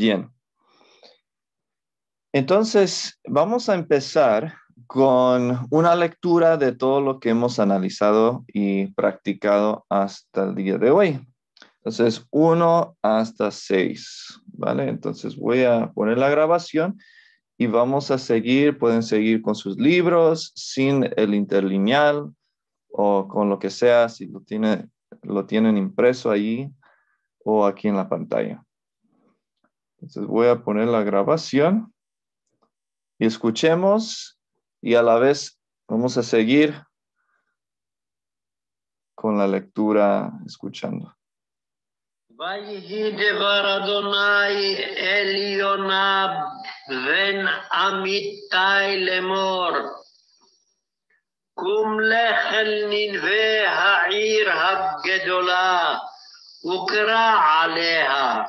Bien. Entonces, vamos a empezar con una lectura de todo lo que hemos analizado y practicado hasta el día de hoy. Entonces, 1 hasta 6, ¿vale? Entonces voy a poner la grabación y vamos a seguir, pueden seguir con sus libros, sin el interlineal o con lo que sea, si lo, lo tienen impreso ahí o aquí en la pantalla. Entonces voy a poner la grabación y escuchemos y a la vez vamos a seguir con la lectura escuchando. Vayhi devar Elionab ven amitai lemor. Kum lech el ninve ha'ir ha'gedola ukra aleha.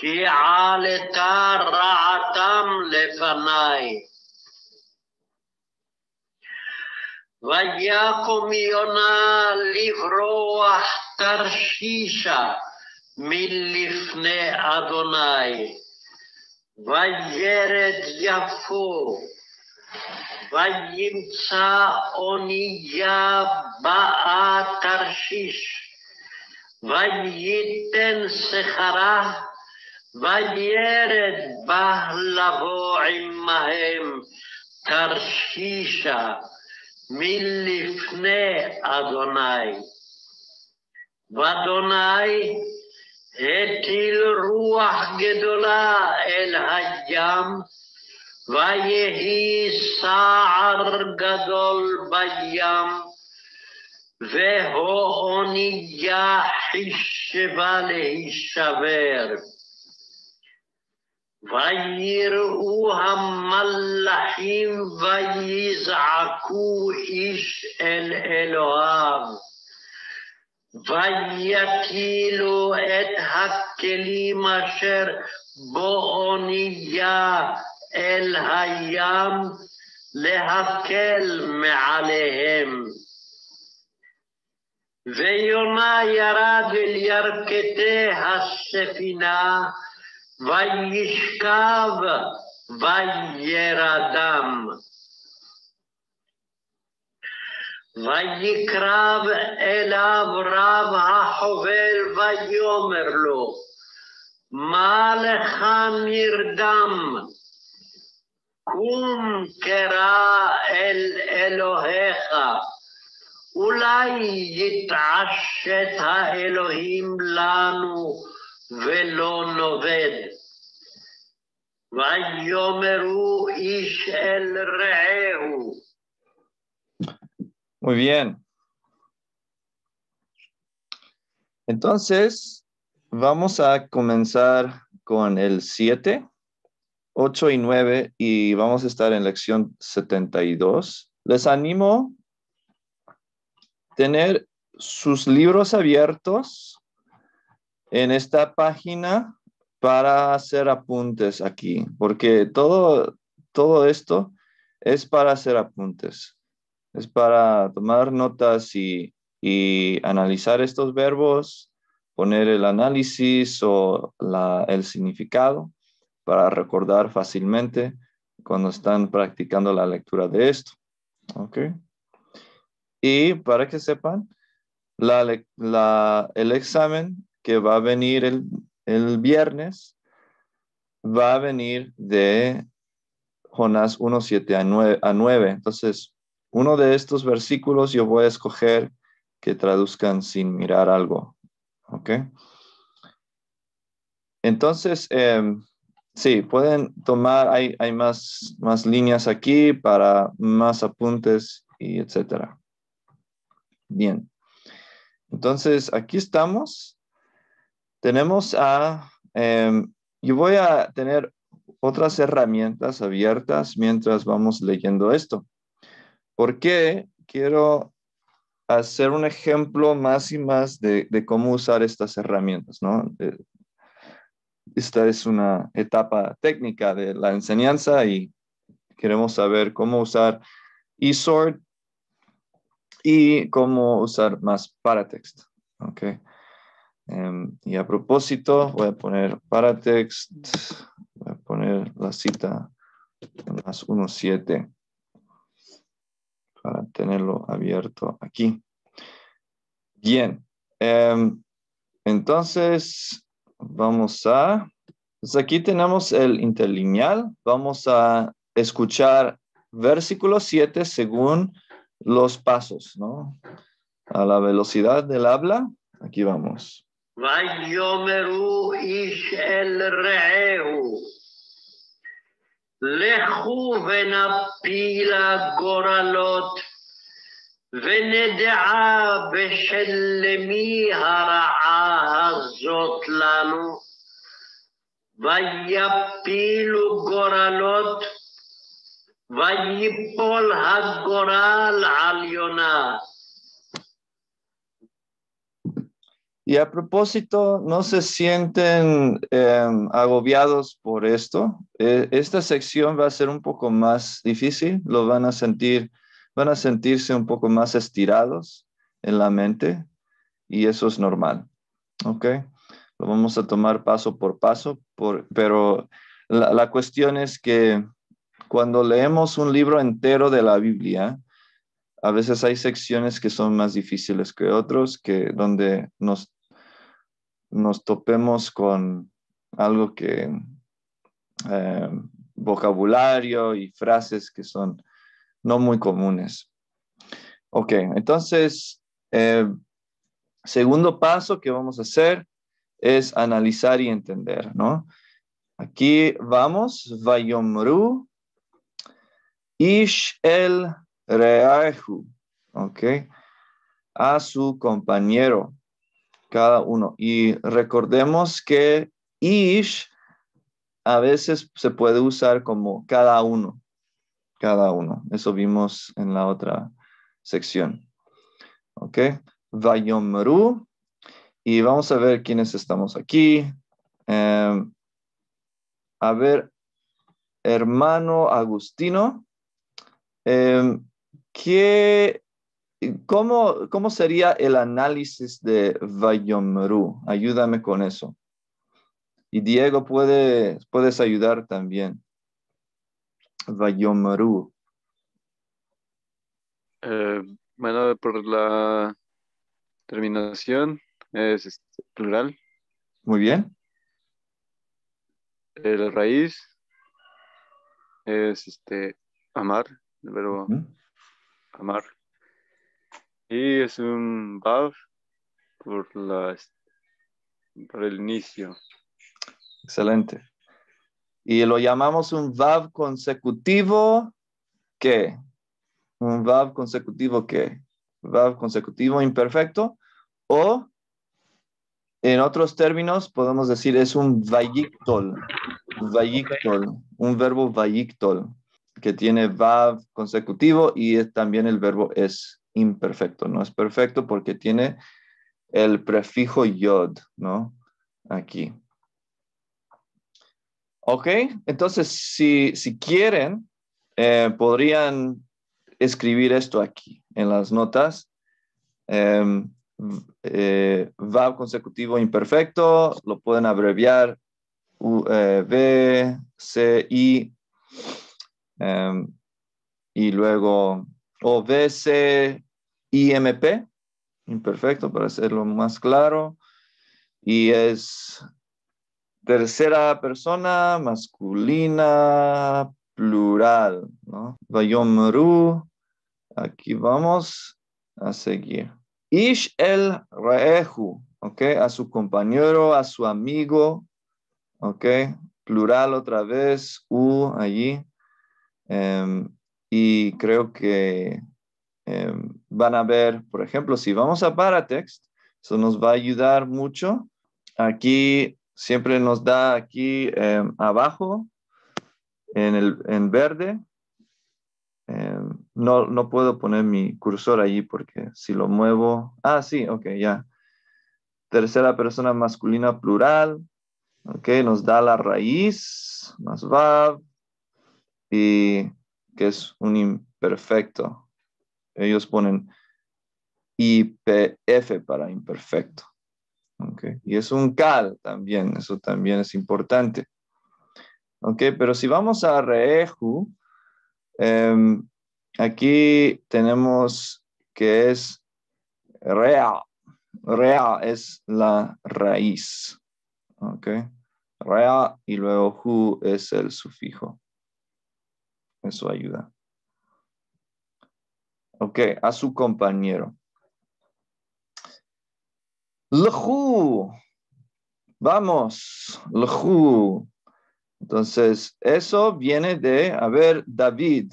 και άλετα ραατάμ λεφανάι. Βαγιάκομ Ιωνά λιβρό αχταρχίσα μη λιφνέ Αδωνάι. Βαγέρετ γιαφού Βαγίμψα ονίγια μπαά ταρχίς. Βαγίτεν σε וירד בה לבוא עמהם תרשישה מלפני אדוני. ואדוני הטיל רוח גדולה אל הים, ויהי סער גדול בים, והאונייה חישבה להישבר. ויראוהם מלאכים ויזעקו איש אל אלוהיו. ויקילו את הכלים אשר באונייה אל הים להקל מעליהם. ויונה ירד אל ירכתי הספינה וישכב וירדם. ויקרב אליו רב החובל ויאמר לו, מה לך נרדם? קום קרא אל אלוהיך, אולי יתעשת האלוהים לנו Muy bien. Entonces, vamos a comenzar con el 7, 8 y 9 y vamos a estar en lección 72. Les animo a tener sus libros abiertos en esta página para hacer apuntes aquí, porque todo, todo esto es para hacer apuntes, es para tomar notas y, analizar estos verbos, poner el análisis o el significado para recordar fácilmente cuando están practicando la lectura de esto. Y para que sepan, el examen que va a venir el, viernes va a venir de Jonás 1.7 a 9, a 9. Entonces, uno de estos versículos yo voy a escoger que traduzcan sin mirar algo. ¿Ok? Entonces, em, sí, pueden tomar, hay, más, más líneas aquí para más apuntes y etcétera. Bien. Entonces, aquí estamos. Tenemos a, em, yo voy a tener otras herramientas abiertas mientras vamos leyendo esto. Porque quiero hacer un ejemplo más y más de, cómo usar estas herramientas, ¿no? Eh, esta es una etapa técnica de la enseñanza y queremos saber cómo usar eSort y cómo usar más Paratext, texto. Em, y a propósito, voy a poner paratext, voy a poner la cita más 1.7 para tenerlo abierto aquí. Bien, em, entonces vamos a, pues aquí tenemos el interlineal, vamos a escuchar versículo 7 según los pasos, ¿no? A la velocidad del habla, aquí vamos. ויאמרו איש אל רעהו, לכו ונפילה גורלות, ונדעה בשל למי הרעה הזאת לנו, ויפילו גורלות, ויפול הגורל על יונה. Y a propósito, no se sienten em, agobiados por esto. E, esta sección va a ser un poco más difícil, lo van a sentir, van a sentirse un poco más estirados en la mente y eso es normal. ¿Ok? Lo vamos a tomar paso por paso, pero la, la cuestión es que cuando leemos un libro entero de la Biblia, a veces hay secciones que son más difíciles que otros, que donde nos nos topemos con algo que eh, vocabulario y frases que son no muy comunes. Ok, entonces, eh, segundo paso que vamos a hacer es analizar y entender, ¿no? Aquí vamos, Vayomru, Ish el Reahu, ok, a su compañero cada uno. Y recordemos que ish a veces se puede usar como cada uno, cada uno. Eso vimos en la otra sección. ¿Ok? Vayomru. Y vamos a ver quiénes estamos aquí. Em, a ver, hermano Agustino, eh, ¿qué ¿Cómo, sería el análisis de Vayomru? Ayúdame con eso. Y Diego, puedes ayudar también. Vayomru. Eh, bueno, por la terminación es plural. Muy bien. El raíz es este amar, el verbo amar. Y es un Vav por, el inicio. Excelente. Y lo llamamos un Vav consecutivo que. Un Vav consecutivo que. Vav consecutivo imperfecto. O, en otros términos, podemos decir es un Vayiktol. Vayiktol. Un verbo Vayiktol que tiene Vav consecutivo y es, también el verbo es imperfecto, no es perfecto porque tiene el prefijo yod, ¿no? Aquí. Ok, entonces si, quieren, eh, podrían escribir esto aquí en las notas. Em, eh, consecutivo imperfecto, lo pueden abreviar U, eh, V, C, I, em, y luego C IMP, imperfecto para hacerlo más claro, y es tercera persona masculina plural, ¿no? aquí vamos a seguir. Ish el reju ¿ok? A su compañero, a su amigo, ¿ok? Plural otra vez, u allí. Em, y creo que em, van a ver, por ejemplo, si vamos a Paratext, eso nos va a ayudar mucho. Aquí siempre nos da aquí em, abajo, en, verde. Em, no, puedo poner mi cursor allí porque si lo muevo... Ah, sí, ok, ya. Tercera persona masculina plural. Ok, nos da la raíz, más va, y que es un imperfecto ellos ponen IPF para imperfecto. Okay. Y es un cal también, eso también es importante. pero si vamos a REJU, em, aquí tenemos que es rea. Rea es la raíz. Rea y luego ju es el sufijo. Eso ayuda. Ok, a su compañero. Lju. Vamos, Lju. Entonces, eso viene de, a ver, David.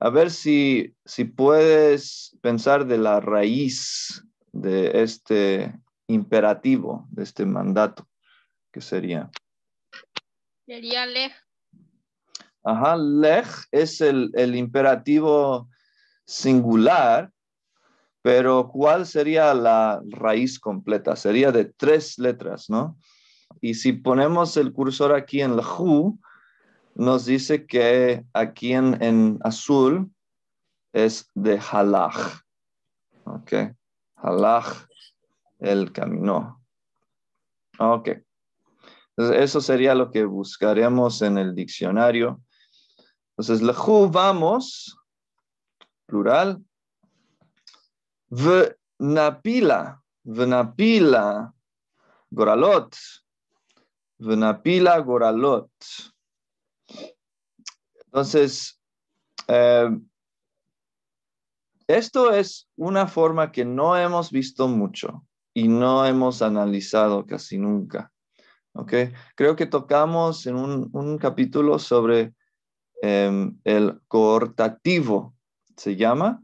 A ver si, si puedes pensar de la raíz de este imperativo, de este mandato, que sería. Sería lej. Ajá, lej es el, el imperativo singular, pero ¿cuál sería la raíz completa? Sería de tres letras, ¿no? Y si ponemos el cursor aquí en la Hu, nos dice que aquí en, azul es de Halaj. Ok. Halaj, el camino. Ok. Entonces, eso sería lo que buscaremos en el diccionario. Entonces, la Hu vamos plural. Vnapila, vnapila, goralot, vnapila, goralot. Entonces, eh, esto es una forma que no hemos visto mucho y no hemos analizado casi nunca. ok, Creo que tocamos en un, capítulo sobre em, el cohortativo, se llama,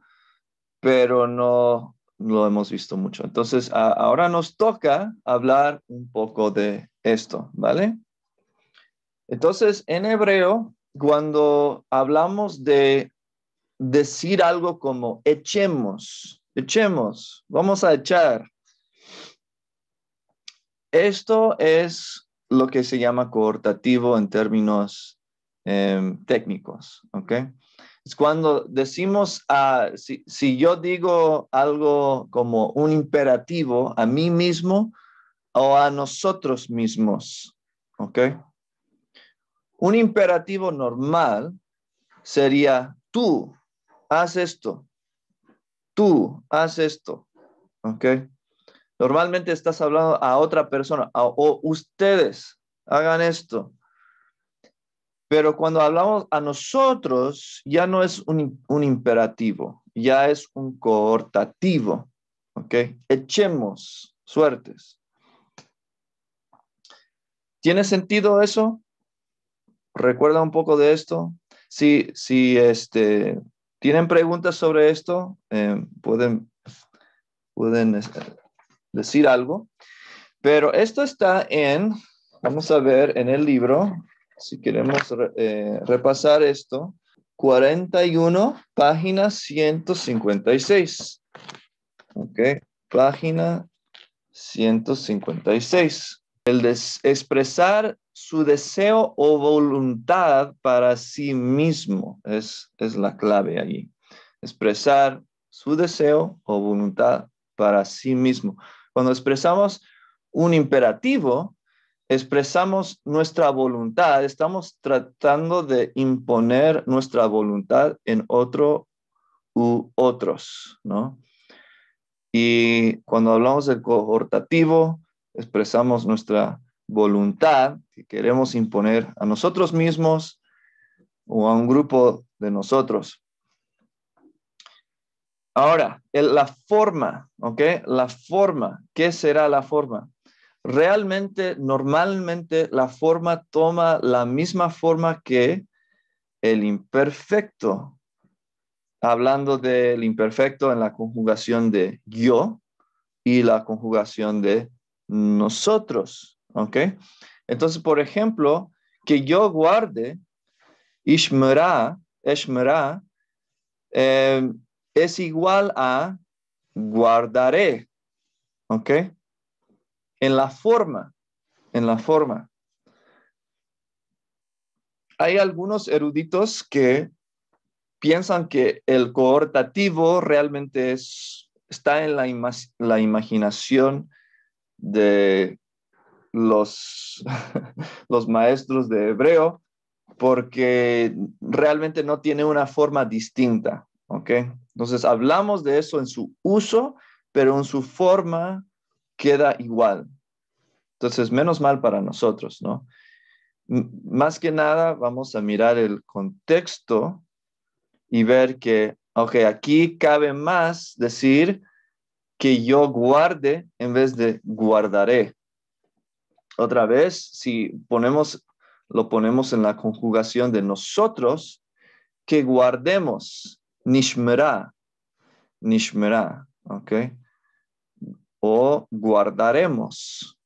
pero no lo hemos visto mucho. Entonces, ahora nos toca hablar un poco de esto, ¿vale? Entonces, en hebreo, cuando hablamos de decir algo como echemos, echemos, vamos a echar, esto es lo que se llama cohortativo en términos em, técnicos, ¿ok? cuando decimos, ah, si, yo digo algo como un imperativo a mí mismo o a nosotros mismos, ¿ok? Un imperativo normal sería, tú, haz esto, tú, haz esto, ¿ok? Normalmente estás hablando a otra persona, o ustedes, hagan esto, pero cuando hablamos a nosotros, ya no es un, imperativo, ya es un cohortativo. ¿Ok? Echemos suertes. ¿Tiene sentido eso? Recuerda un poco de esto. Si, si este, tienen preguntas sobre esto, eh, pueden, pueden eh, decir algo. Pero esto está en, vamos a ver, en el libro si queremos eh, repasar esto, 41, página 156. Ok, página 156. El expresar su deseo o voluntad para sí mismo es, es la clave allí. Expresar su deseo o voluntad para sí mismo. Cuando expresamos un imperativo, expresamos nuestra voluntad, estamos tratando de imponer nuestra voluntad en otro u otros, ¿no? Y cuando hablamos del cohortativo, expresamos nuestra voluntad que queremos imponer a nosotros mismos o a un grupo de nosotros. Ahora, la forma, ¿ok? La forma, ¿qué será la forma? realmente, normalmente la forma toma la misma forma que el imperfecto. Hablando del imperfecto en la conjugación de yo y la conjugación de nosotros. ¿Ok? Entonces, por ejemplo, que yo guarde, ishmera, ishmera, eh, es igual a guardaré. ¿Ok? en la forma, en la forma. Hay algunos eruditos que piensan que el cohortativo realmente está en la, la imaginación de los, los maestros de hebreo porque realmente no tiene una forma distinta, ¿ok? Entonces hablamos de eso en su uso, pero en su forma queda igual. Entonces, menos mal para nosotros, ¿no? más que nada, vamos a mirar el contexto y ver que, ok, aquí cabe más decir que yo guarde en vez de guardaré. Otra vez, si ponemos, lo ponemos en la conjugación de nosotros, que guardemos, nishmerá, nishmerá, ¿ok? o guardaremos.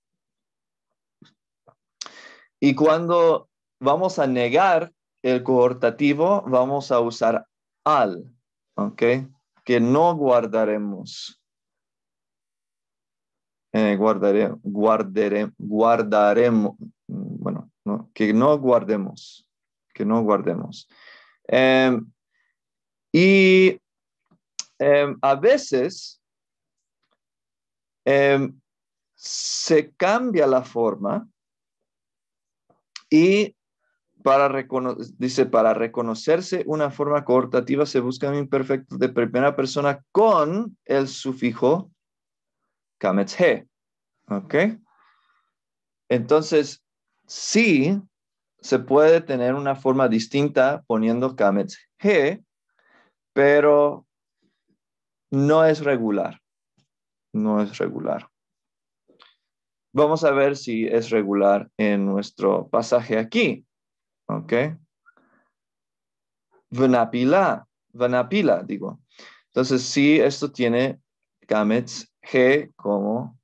Y cuando vamos a negar el cohortativo, vamos a usar al, ¿ok? Que no guardaremos. Eh, guardare, guardaremos, bueno, que no guardemos, que no guardemos. Em, y em, a veces Em, se cambia la forma y para dice, para reconocerse una forma coortativa se busca un imperfecto de primera persona con el sufijo kamethe. ¿Ok? Entonces, sí se puede tener una forma distinta poniendo g pero no es regular no es regular. Vamos a ver si es regular en nuestro pasaje aquí. ¿Ok? Venapila, venapila, digo. Entonces, sí, esto tiene gamets G como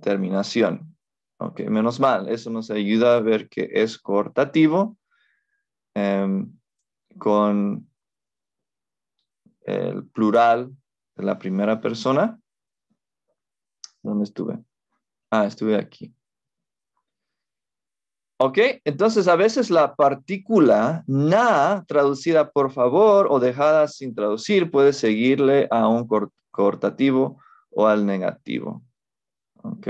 terminación. Ok, menos mal. Eso nos ayuda a ver que es cortativo em, con el plural de la primera persona ¿Dónde estuve? Ah, estuve aquí. ¿Ok? Entonces, a veces la partícula na, traducida por favor o dejada sin traducir, puede seguirle a un cortativo o al negativo. ¿Ok?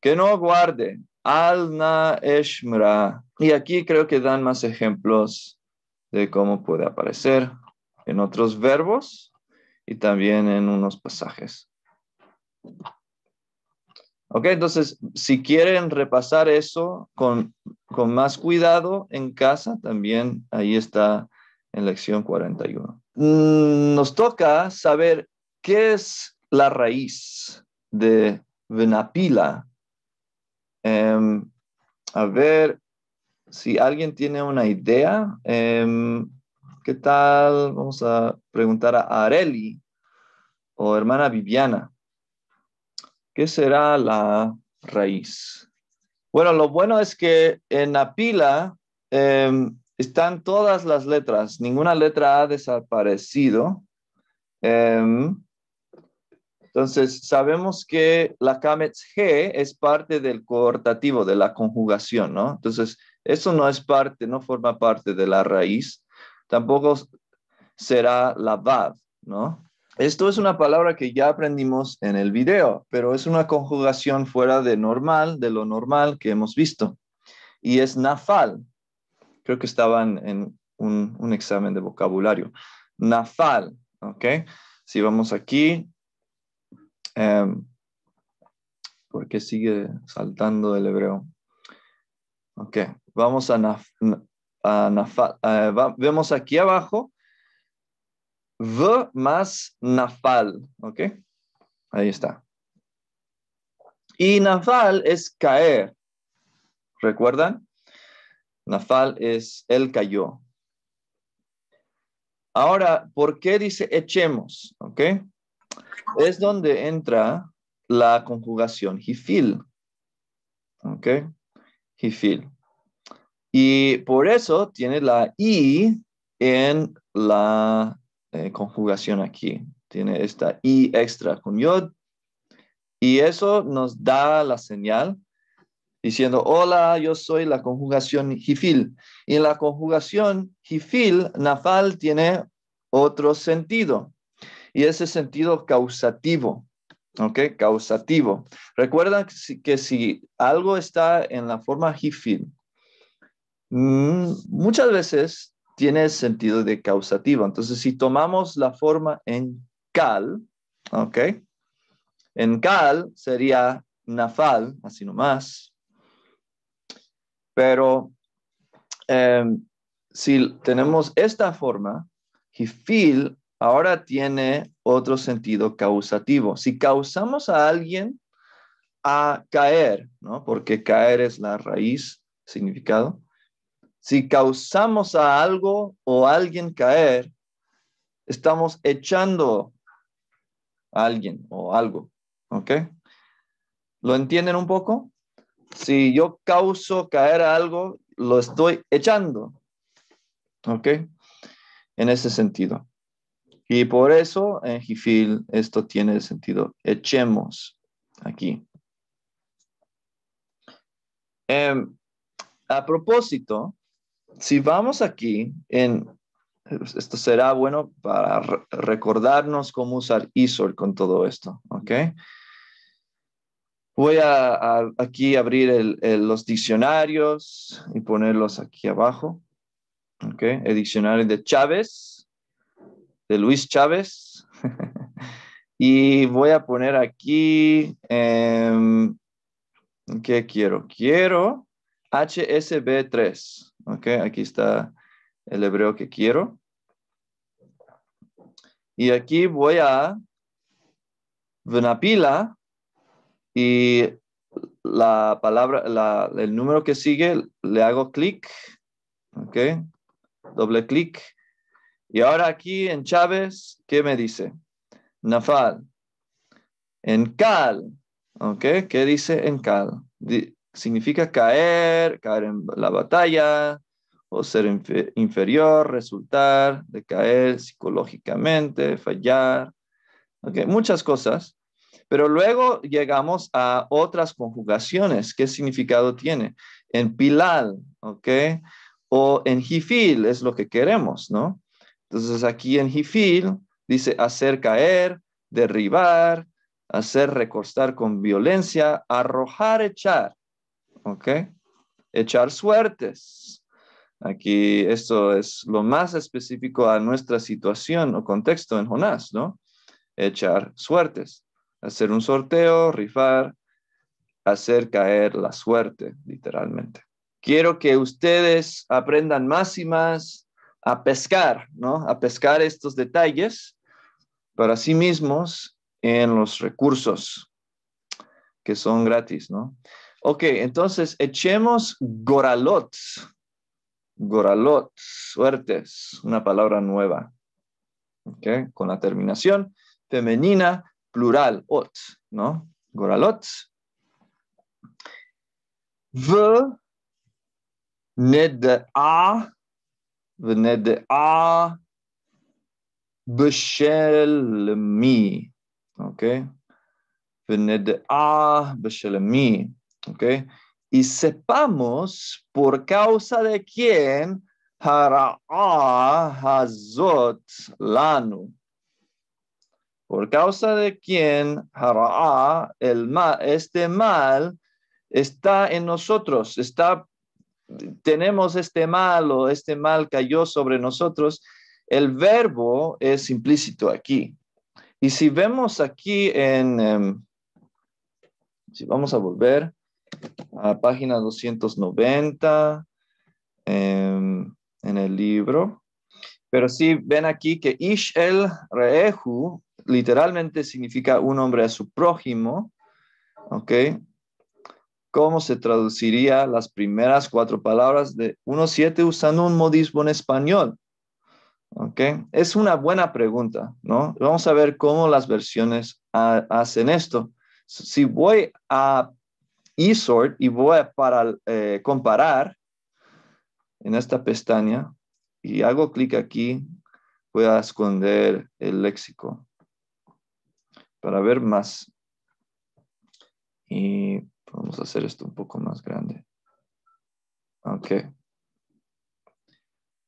Que no guarde. na eshmra. Y aquí creo que dan más ejemplos de cómo puede aparecer en otros verbos y también en unos pasajes. Ok, entonces, si quieren repasar eso con, más cuidado en casa, también ahí está en lección 41. Mm, nos toca saber qué es la raíz de Venapila. Em, a ver si alguien tiene una idea. Em, ¿Qué tal? Vamos a preguntar a Areli o hermana Viviana. ¿Qué será la raíz? Bueno, lo bueno es que en la pila em, están todas las letras, ninguna letra ha desaparecido. Em, entonces, sabemos que la Kametz G es parte del coortativo, de la conjugación, ¿no? Entonces, eso no es parte, no forma parte de la raíz. Tampoco será la Vav, ¿no? Esto es una palabra que ya aprendimos en el video, pero es una conjugación fuera de normal, de lo normal que hemos visto. Y es nafal. Creo que estaban en un, examen de vocabulario. Nafal, ¿ok? Si vamos aquí, em, ¿Por qué sigue saltando el hebreo? Ok, vamos a, nafal. Eh, vemos aquí abajo V más nafal, ¿ok? Ahí está. Y nafal es caer, ¿recuerdan? Nafal es él cayó. Ahora, ¿por qué dice echemos? ¿Ok? Es donde entra la conjugación jifil. ¿Ok? Jifil. Y por eso tiene la i en la eh, conjugación aquí. Tiene esta I extra con Yod. Y eso nos da la señal diciendo, hola, yo soy la conjugación Hifil. Y en la conjugación Hifil, Nafal tiene otro sentido. Y ese sentido causativo. ¿Ok? Causativo. Recuerda que si algo está en la forma Hifil, mm, muchas veces tiene sentido de causativo. Entonces, si tomamos la forma en cal, ¿ok? En cal sería nafal, así nomás. Pero em, si tenemos esta forma, feel ahora tiene otro sentido causativo. Si causamos a alguien a caer, ¿no? Porque caer es la raíz, significado. Si causamos a algo o alguien caer, estamos echando a alguien o algo. ¿Ok? ¿Lo entienden un poco? Si yo causo caer a algo, lo estoy echando. ¿Ok? En ese sentido. Y por eso en Gifil esto tiene sentido. Echemos aquí. Em, a propósito, si vamos aquí, en, esto será bueno para recordarnos cómo usar ISOL con todo esto, ¿ok? Voy a, aquí abrir los diccionarios y ponerlos aquí abajo, ¿ok? El diccionario de Chávez, de Luis Chávez. y voy a poner aquí, em, ¿qué quiero? Quiero HSB3. ¿Ok? Aquí está el hebreo que quiero. Y aquí voy a pila y la palabra, el número que sigue, le hago clic, ¿ok? Doble clic. Y ahora aquí en Chávez, ¿qué me dice? Nafal. En Cal, ¿ok? ¿Qué dice en Cal? significa caer, caer en la batalla o ser inferior, resultar, decaer psicológicamente, fallar, muchas cosas. Pero luego llegamos a otras conjugaciones. ¿Qué significado tiene? En pilal, ¿ok? O en jifil es lo que queremos, ¿no? Entonces aquí en jifil dice hacer caer, derribar, hacer recostar con violencia, arrojar, echar. ¿ok? Echar suertes. Aquí esto es lo más específico a nuestra situación o contexto en Jonás, ¿no? Echar suertes, hacer un sorteo, rifar, hacer caer la suerte, literalmente. Quiero que ustedes aprendan más y más a pescar, ¿no? A pescar estos detalles para sí mismos en los recursos que son gratis, ¿no? Ok, entonces echemos GORALOTS. GORALOTS, suertes, una palabra nueva. Okay, con la terminación femenina, plural, ot, ¿no? GORALOTS. V, ned a, de a, beshelmi, ok? de a, beshelmi. Y sepamos por causa de quién hazot lanu. Por causa de quién hará el mal, este mal está en nosotros, está, tenemos este mal o este mal cayó sobre nosotros. El verbo es implícito aquí. Y si vemos aquí en, em, si vamos a volver, a página 290 em, en el libro. Pero sí ven aquí que Ish el Reehu literalmente significa un hombre a su prójimo. ¿Ok? ¿Cómo se traduciría las primeras cuatro palabras de 1.7 usando un modismo en español? ¿Ok? Es una buena pregunta, ¿no? Vamos a ver cómo las versiones hacen esto. Si voy a eSort y voy a para, eh, comparar en esta pestaña y hago clic aquí, voy a esconder el léxico para ver más. Y vamos a hacer esto un poco más grande. Ok.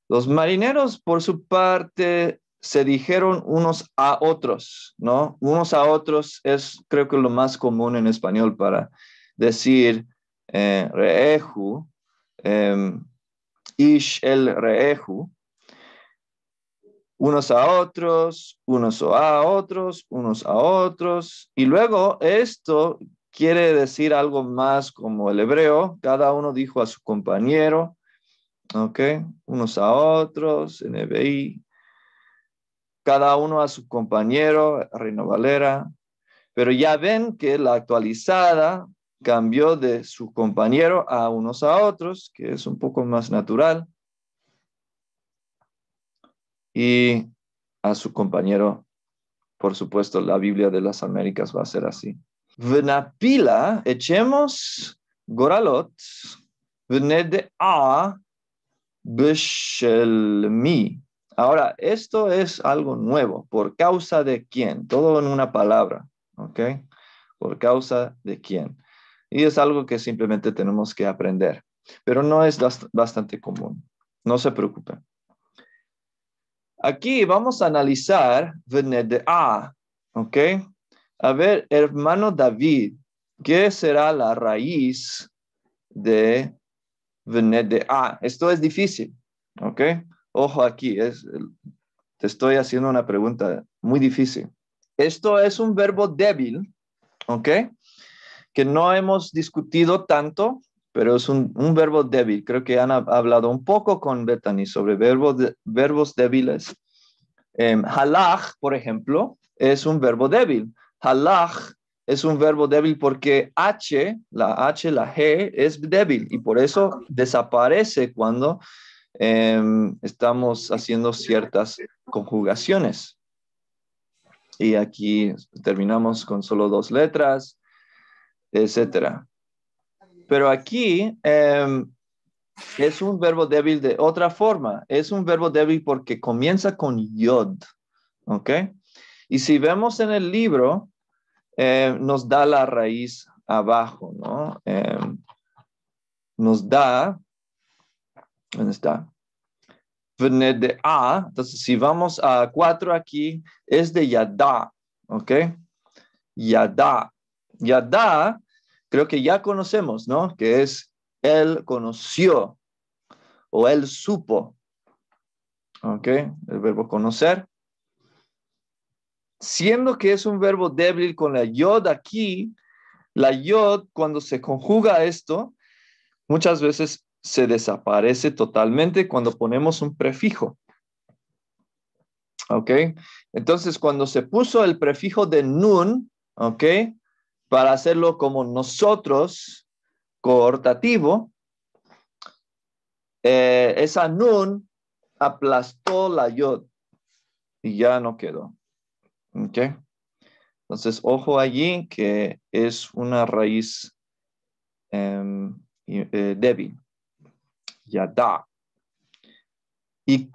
Los marineros, por su parte, se dijeron unos a otros, ¿no? Unos a otros es creo que lo más común en español para decir eh, reehu, em, ish el reehu, unos a otros, unos a otros, unos a otros. Y luego esto quiere decir algo más como el hebreo, cada uno dijo a su compañero, ¿ok? Unos a otros, NBI, cada uno a su compañero, Reino Valera. Pero ya ven que la actualizada cambió de su compañero a unos a otros, que es un poco más natural, y a su compañero, por supuesto, la Biblia de las Américas va a ser así. Venapila, echemos goralot, venede a mi Ahora, esto es algo nuevo. ¿Por causa de quién? Todo en una palabra, ¿ok? ¿Por causa de quién? Y es algo que simplemente tenemos que aprender, pero no es bastante común. No se preocupen. Aquí vamos a analizar Vned-A. ¿ok? A ver, hermano David, ¿qué será la raíz de Vned-A? Esto es difícil, ¿ok? Ojo aquí, es, te estoy haciendo una pregunta muy difícil. Esto es un verbo débil, ¿ok? que no hemos discutido tanto, pero es un, verbo débil. Creo que han hablado un poco con Bethany sobre verbos, verbos débiles. Em, halach, por ejemplo, es un verbo débil. Halach es un verbo débil porque H, la H, la G es débil y por eso desaparece cuando em, estamos haciendo ciertas conjugaciones. Y aquí terminamos con solo dos letras etcétera Pero aquí em, es un verbo débil de otra forma. Es un verbo débil porque comienza con yod. ¿Ok? Y si vemos en el libro, em, nos da la raíz abajo, ¿no? Em, nos da, ¿dónde está? de A, entonces si vamos a cuatro aquí, es de Yada, ¿ok? Yada da, creo que ya conocemos, ¿no? Que es él conoció o él supo. ¿Ok? El verbo conocer. Siendo que es un verbo débil con la yod aquí, la yod cuando se conjuga esto, muchas veces se desaparece totalmente cuando ponemos un prefijo. ¿Ok? Entonces, cuando se puso el prefijo de nun, ¿ok? para hacerlo como nosotros, cohortativo, eh, esa nun aplastó la yod y ya no quedó. Entonces, ojo allí que es una raíz em, eh, débil. Ya Y,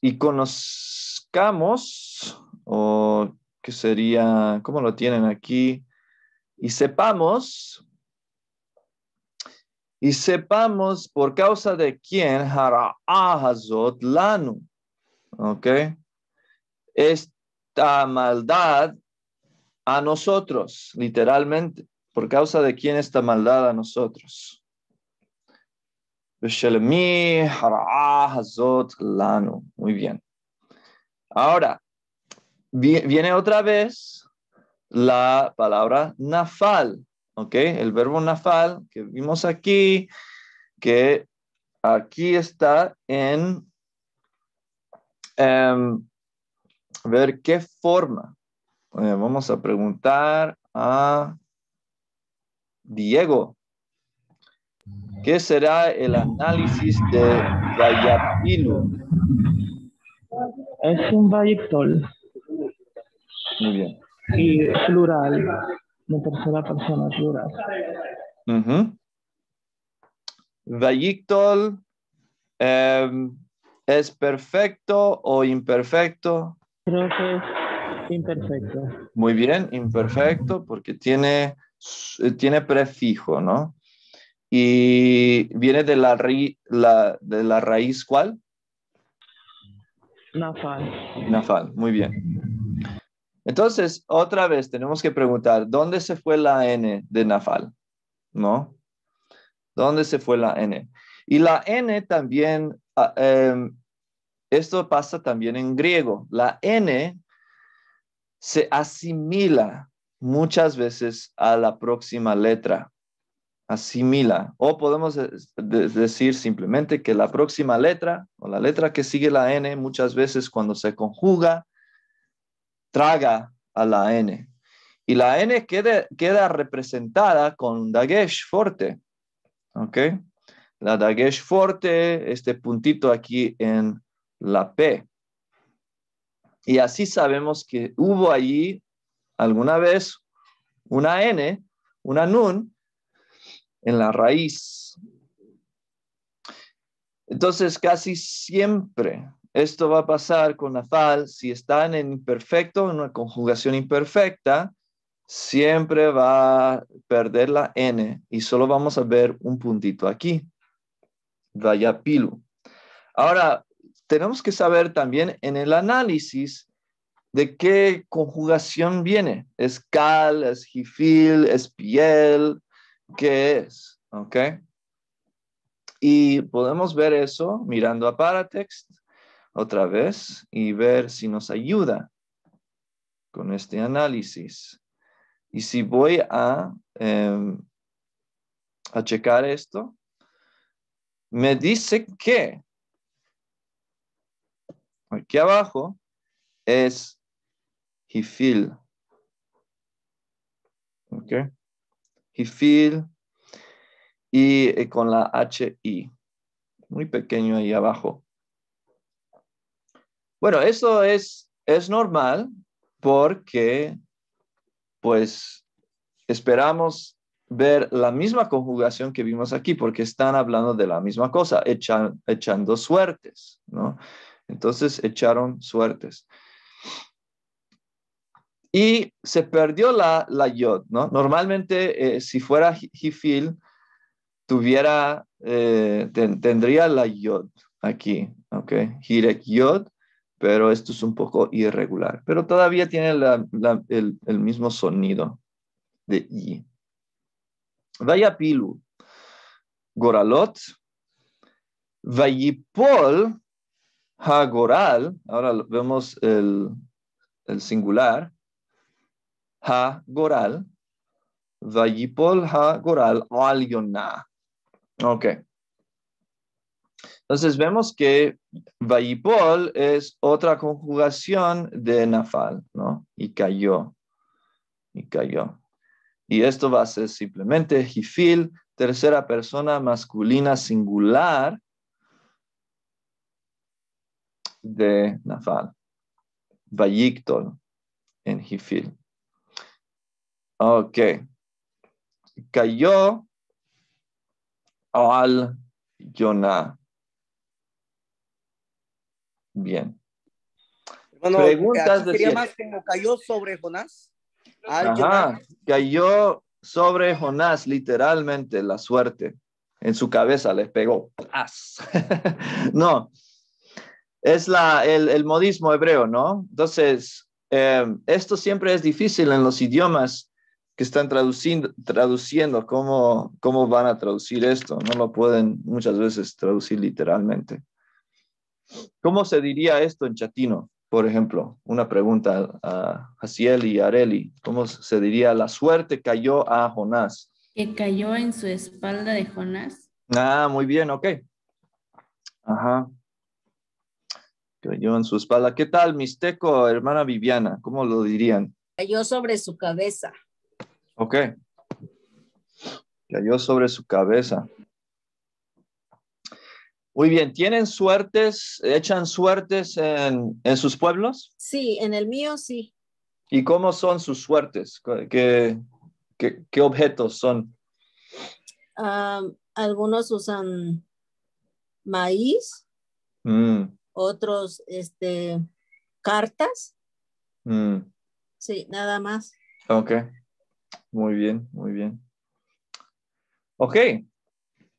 y conozcamos, o que sería, ¿cómo lo tienen aquí? y sepamos, y sepamos por causa de quién Hazot Lanu, ¿ok? Esta maldad a nosotros, literalmente, por causa de quién esta maldad a nosotros. Muy bien. Ahora, viene otra vez la palabra nafal, ¿ok? El verbo nafal que vimos aquí, que aquí está en, em, ver qué forma. vamos a preguntar a Diego. ¿Qué será el análisis de Valladino. Es un Valliptol. Muy bien y plural, la tercera persona plural. Uh Vallictol em, es perfecto o imperfecto? Creo que es imperfecto. Muy bien, imperfecto porque tiene, tiene prefijo, ¿no? Y viene de la, de la raíz cuál? Nafal. Nafal, muy bien. Entonces, otra vez tenemos que preguntar, ¿dónde se fue la N de Nafal? ¿No? ¿Dónde se fue la N? Y la N también, ah, em, esto pasa también en griego. La N se asimila muchas veces a la próxima letra. Asimila. O podemos eh, decir simplemente que la próxima letra o la letra que sigue la N muchas veces cuando se conjuga, traga a la N. Y la N queda, queda representada con dagesh fuerte. ¿Ok? La dagesh fuerte, este puntito aquí en la P. Y así sabemos que hubo allí alguna vez una N, una nun, en la raíz. Entonces, casi siempre esto va a pasar con la Si está en imperfecto, en una conjugación imperfecta, siempre va a perder la n y solo vamos a ver un puntito aquí. Vaya pilu. Ahora, tenemos que saber también en el análisis de qué conjugación viene. ¿Es cal? ¿Es jifil? ¿Es piel? ¿Qué es? ¿Ok? Y podemos ver eso mirando a Paratext otra vez y ver si nos ayuda con este análisis. Y si voy a, em, a checar esto, me dice que aquí abajo es Hifil. ¿Ok? feel y eh, con la HI. Muy pequeño ahí abajo. Bueno, eso es, es normal porque pues esperamos ver la misma conjugación que vimos aquí, porque están hablando de la misma cosa, echando suertes, ¿no? Entonces echaron suertes. Y se perdió la, la yod, ¿no? Normalmente, eh, si fuera Hifil, tuviera, eh, tendría la yod aquí, ¿ok? Hirek yod, pero esto es un poco irregular, pero todavía tiene el, mismo sonido de I. pilu Goralot, Vayipol, Hagoral, ahora vemos el, el singular, Hagoral, Vayipol Hagoral Al Yonah. Ok. Entonces vemos que Vayipol es otra conjugación de Nafal, ¿no? Y cayó, y cayó. Y esto va a ser simplemente Jifil, tercera persona masculina singular de Nafal. Vayiktol en Jifil. Ok. Cayó al Yonah. Bien. Preguntas de cayó sobre Jonás. Ajá, cayó sobre Jonás literalmente la suerte. En su cabeza les pegó. no, es la, el, modismo hebreo, ¿no? Entonces, em, esto siempre es difícil en los idiomas que están traduciendo, traduciendo cómo, cómo van a traducir esto. No lo pueden muchas veces traducir literalmente. ¿Cómo se diría esto en chatino? Por ejemplo, una pregunta a Jaciel y Areli. ¿Cómo se diría la suerte cayó a Jonás? Que cayó en su espalda de Jonás. Ah, muy bien, ok. Ajá. Cayó en su espalda. ¿Qué tal, misteco, hermana Viviana? ¿Cómo lo dirían? Cayó sobre su cabeza. Ok. Cayó sobre su cabeza. Muy bien, ¿tienen suertes, echan suertes en, sus pueblos? Sí, en el mío sí. ¿Y cómo son sus suertes? ¿Qué, objetos son? algunos usan maíz, mm. otros este, cartas. Mm. Sí, nada más. Ok, muy bien, muy bien. Ok,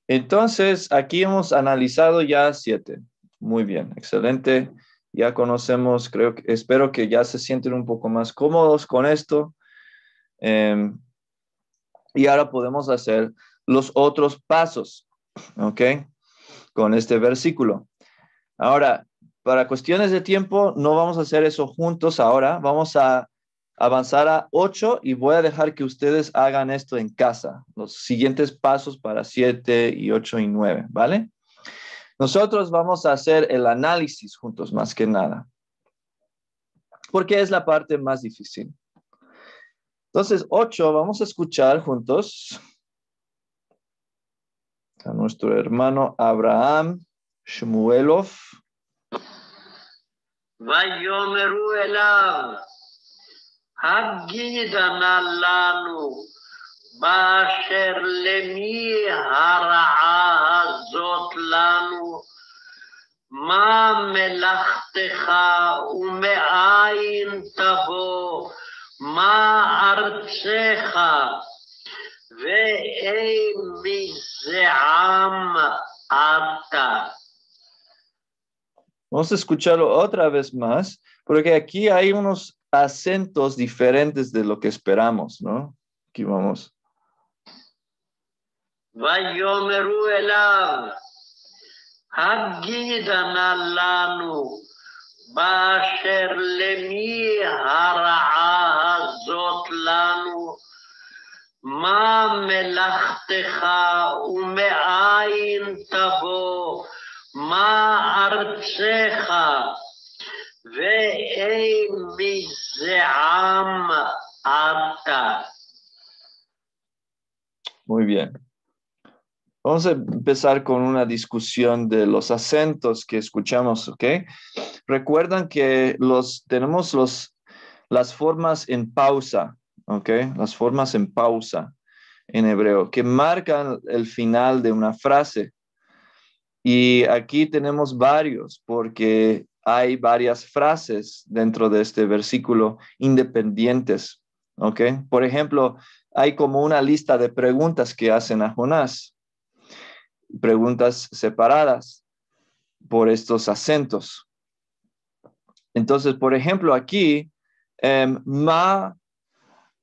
entonces, aquí hemos analizado ya siete. Muy bien, excelente. Ya conocemos, creo que, espero que ya se sienten un poco más cómodos con esto. Em, y ahora podemos hacer los otros pasos, ¿ok? Con este versículo. Ahora, para cuestiones de tiempo, no vamos a hacer eso juntos ahora. Vamos a avanzar a 8 y voy a dejar que ustedes hagan esto en casa, los siguientes pasos para 7 y 8 y 9, ¿vale? Nosotros vamos a hacer el análisis juntos más que nada, porque es la parte más difícil. Entonces, 8, vamos a escuchar juntos a nuestro hermano Abraham Shmuelov lanu Baal Shemimí hará hazotlanos, Ma melachtacha, u ma'ain Ma arceja vei mi z'am ata. Vamos a escucharlo otra vez más. Porque aquí hay unos acentos diferentes de lo que esperamos, ¿no? Aquí vamos. Vayomeruela. Aguidan al lanu. Vasherle mi zotlanu Ma melachteja. Ume ain tabo. Ma arceja. Muy bien. Vamos a empezar con una discusión de los acentos que escuchamos, ¿ok? Recuerdan que los, tenemos los, las formas en pausa, ¿ok? Las formas en pausa en hebreo, que marcan el final de una frase. Y aquí tenemos varios, porque hay varias frases dentro de este versículo independientes. ¿ok? Por ejemplo, hay como una lista de preguntas que hacen a Jonás, preguntas separadas por estos acentos. Entonces, por ejemplo, aquí, em, ma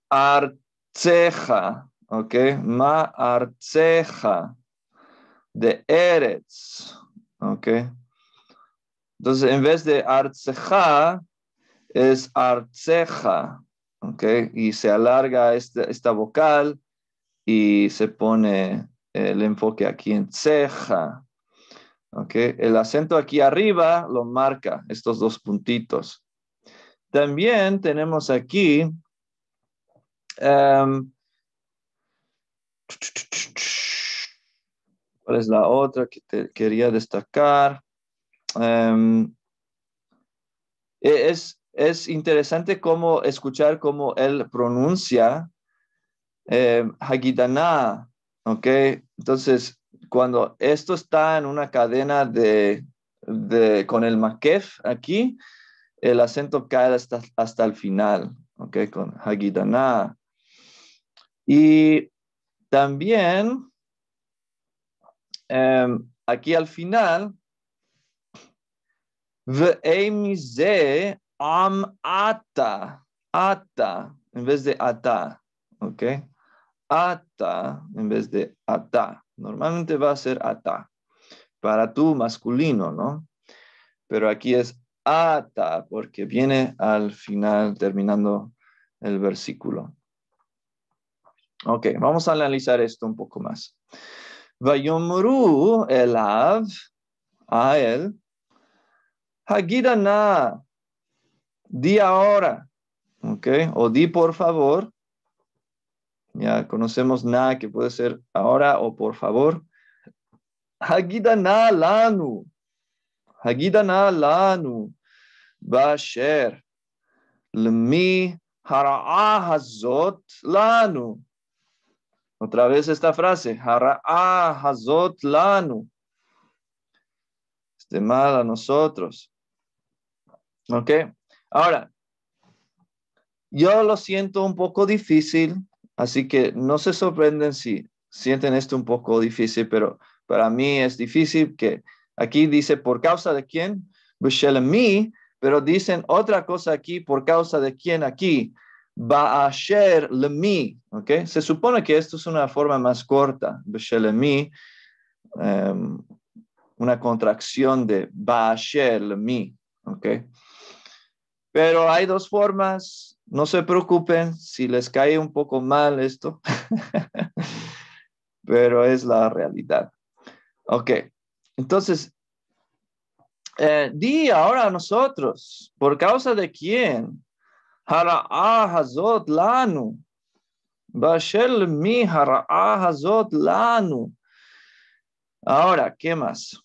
arceja, ¿ok? Ma arceja de Eretz, ¿ok? Entonces, en vez de arceja, es arceja, ¿ok? Y se alarga este, esta, vocal y se pone eh, el enfoque aquí en ceja, ¿ok? El acento aquí arriba lo marca, estos dos puntitos. También tenemos aquí em, ¿Cuál es la otra que quería destacar? Em, e-, es, es interesante cómo escuchar cómo él pronuncia eh, Hagidana, ¿ok? Entonces, cuando esto está en una cadena de, con el makef aquí, el acento cae hasta, el final, ¿ok? Con Hagidana. Y también, em, aquí al final, e a am ata. Ata en vez de ata. ¿Ok? Ata en vez de ata. Normalmente va a ser ata. Para tú masculino, ¿no? Pero aquí es ata porque viene al final terminando el versículo. Ok, vamos a analizar esto un poco más. Vayomru elav a él, Hagidana, di ahora, ¿ok? O di por favor. Ya conocemos na, que puede ser ahora o por favor. Hagidana lanu. Hagidana lanu. Basher. Lmi hazot lanu. Otra vez esta frase. hazot lanu. Este mal a nosotros. Ahora, yo lo siento un poco difícil, así que no se sorprenden si sienten esto un poco difícil, pero para mí es difícil que aquí dice por causa de quién, Bishel pero dicen otra cosa aquí por causa de quién aquí, Baasher mi, ¿ok? Se supone que esto es una forma más corta, le mi, em, una contracción de Baasher mi, ¿ok? Pero hay dos formas, no se preocupen si les cae un poco mal esto, pero es la realidad. Ok, entonces, eh, di ahora a nosotros, por causa de quién, hazot lanu, bashel mi hazot lanu. Ahora, ¿qué más?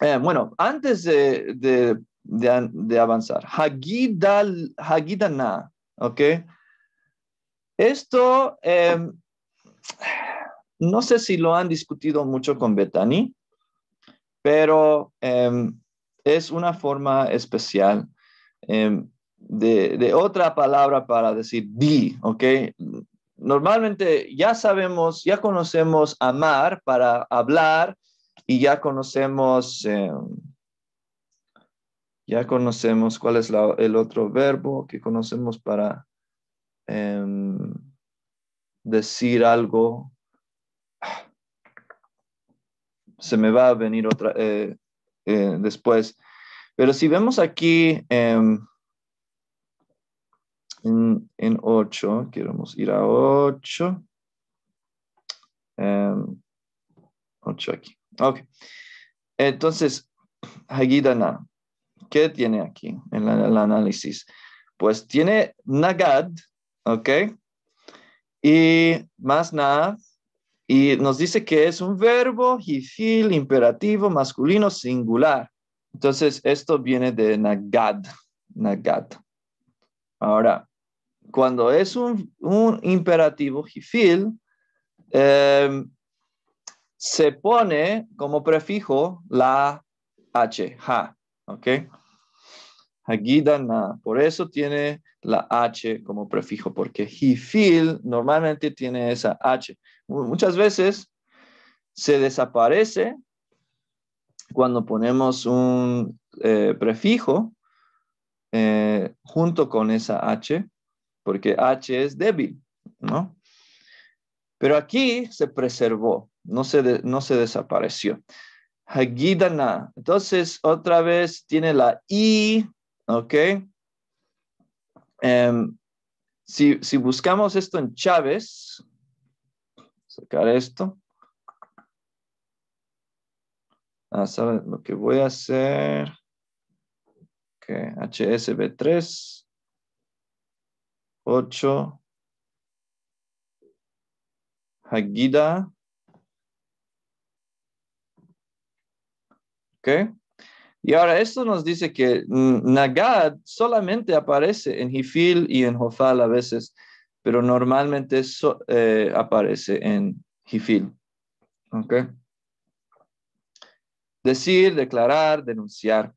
Eh, bueno, antes de de, de avanzar. Hagidal, hagidana, ¿ok? Esto, em, no sé si lo han discutido mucho con Betani, pero em, es una forma especial em, de, de, otra palabra para decir di, ¿ok? Normalmente ya sabemos, ya conocemos amar para hablar y ya conocemos ya conocemos cuál es el otro verbo que conocemos para em, decir algo. Se me va a venir otra eh, eh, después. Pero si vemos aquí em, en, en 8, queremos ir a 8. 8 em, aquí. Ok. Entonces, Hagidana. ¿qué tiene aquí en el análisis? Pues tiene Nagad, ¿ok? Y más nada, y nos dice que es un verbo hifil imperativo masculino singular. Entonces, esto viene de Nagad, Nagad. Ahora, cuando es un, imperativo hifil, em, se pone como prefijo la H, ja. ¿ok? Hagidana, por eso tiene la H como prefijo, porque he feel normalmente tiene esa H. Muchas veces se desaparece cuando ponemos un eh, prefijo eh, junto con esa H, porque H es débil, ¿no? Pero aquí se preservó, no se desapareció. Hagidana. Entonces, otra vez tiene la I, ¿ok? Em, si, buscamos esto en Chávez, sacar esto. Ah, ¿saben lo que voy a hacer? HSB3, 8, Hagida, ¿Okay? Y ahora esto nos dice que Nagad solamente aparece en Hifil y en Jofal a veces, pero normalmente eh, aparece en Hifil. ¿Okay? Decir, declarar, denunciar,